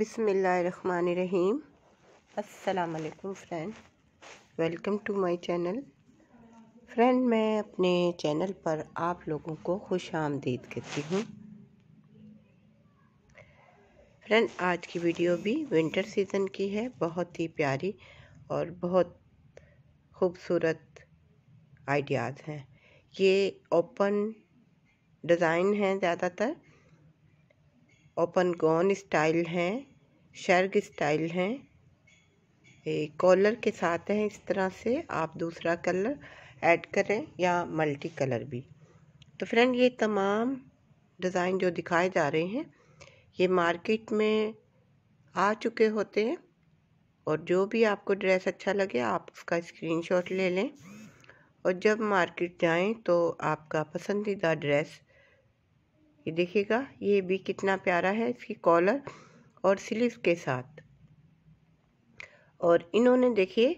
बिसमीम असलकुम friend welcome to my channel friend मैं अपने चैनल पर आप लोगों को खुश आमदीद करती हूँ फ्रेंड आज की वीडियो भी विंटर सीज़न की है बहुत ही प्यारी और बहुत खूबसूरत आइडियाज़ हैं ये ओपन डिज़ाइन हैं ज़्यादातर ओपन गॉन स्टाइल हैं शर्ग स्टाइल हैं कॉलर के साथ हैं इस तरह से आप दूसरा कलर ऐड करें या मल्टी कलर भी तो फ्रेंड ये तमाम डिज़ाइन जो दिखाए जा रहे हैं ये मार्केट में आ चुके होते हैं और जो भी आपको ड्रेस अच्छा लगे आप उसका स्क्रीनशॉट ले लें और जब मार्केट जाएं तो आपका पसंदीदा ड्रेस ये देखिएगा ये भी कितना प्यारा है इसकी कॉलर और स्लीव के साथ और इन्होंने देखिए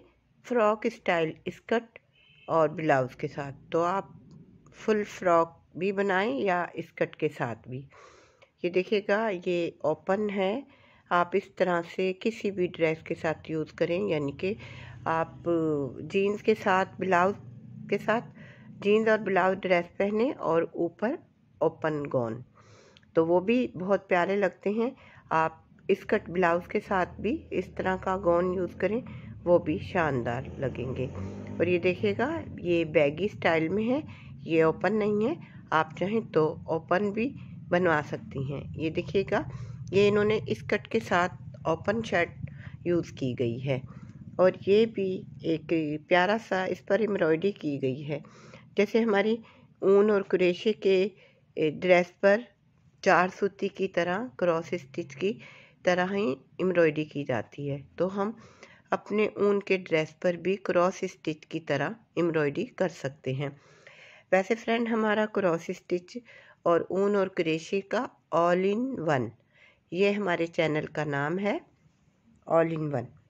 फ्रॉक स्टाइल स्कर्ट और ब्लाउज़ के साथ तो आप फुल फ्रॉक भी बनाएं या स्कर्ट के साथ भी ये देखिएगा ये ओपन है आप इस तरह से किसी भी ड्रेस के साथ यूज़ करें यानी कि आप जीन्स के साथ ब्लाउज़ के साथ जीन्स और ब्लाउज ड्रेस पहने और ऊपर ओपन गॉन तो वो भी बहुत प्यारे लगते हैं आप इस कट ब्लाउज़ के साथ भी इस तरह का गौन यूज़ करें वो भी शानदार लगेंगे और ये देखिएगा ये बैगी स्टाइल में है ये ओपन नहीं है आप चाहें तो ओपन भी बनवा सकती हैं ये देखिएगा ये इन्होंने इस कट के साथ ओपन शर्ट यूज़ की गई है और ये भी एक प्यारा सा इस पर एम्ब्रॉयडरी की गई है जैसे हमारी ऊन और कुरेशे के ड्रेस पर चार सूती की तरह क्रॉस स्टिच की तरह ही एम्ब्रॉयडरी की जाती है तो हम अपने ऊन के ड्रेस पर भी क्रॉस स्टिच की तरह एम्ब्रॉयडरी कर सकते हैं वैसे फ्रेंड हमारा क्रॉस स्टिच और ऊन और क्रेशी का ऑल इन वन ये हमारे चैनल का नाम है ऑल इन वन